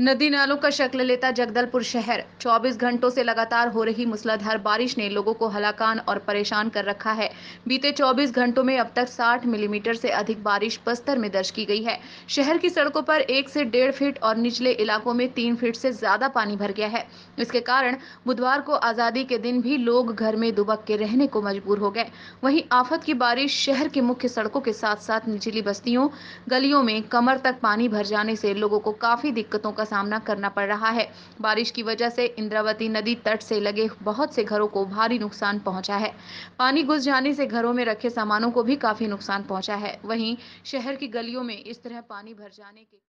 नदी नालों का शक्ल लेता जगदलपुर शहर 24 घंटों से लगातार हो रही मूसलाधार बारिश ने लोगों को हलाकान और परेशान कर रखा है बीते 24 घंटों में अब तक 60 मिलीमीटर से अधिक बारिश बस्तर में दर्ज की गई है शहर की सड़कों पर एक से डेढ़ फीट और निचले इलाकों में तीन फीट से ज्यादा पानी भर गया है इसके कारण बुधवार को आजादी के दिन भी लोग घर में दुबक के रहने को मजबूर हो गए वही आफत की बारिश शहर के मुख्य सड़कों के साथ साथ निचली बस्तियों गलियों में कमर तक पानी भर जाने से लोगों को काफी दिक्कतों का का सामना करना पड़ रहा है बारिश की वजह से इंद्रावती नदी तट से लगे बहुत से घरों को भारी नुकसान पहुंचा है पानी घुस जाने से घरों में रखे सामानों को भी काफी नुकसान पहुंचा है वहीं शहर की गलियों में इस तरह पानी भर जाने के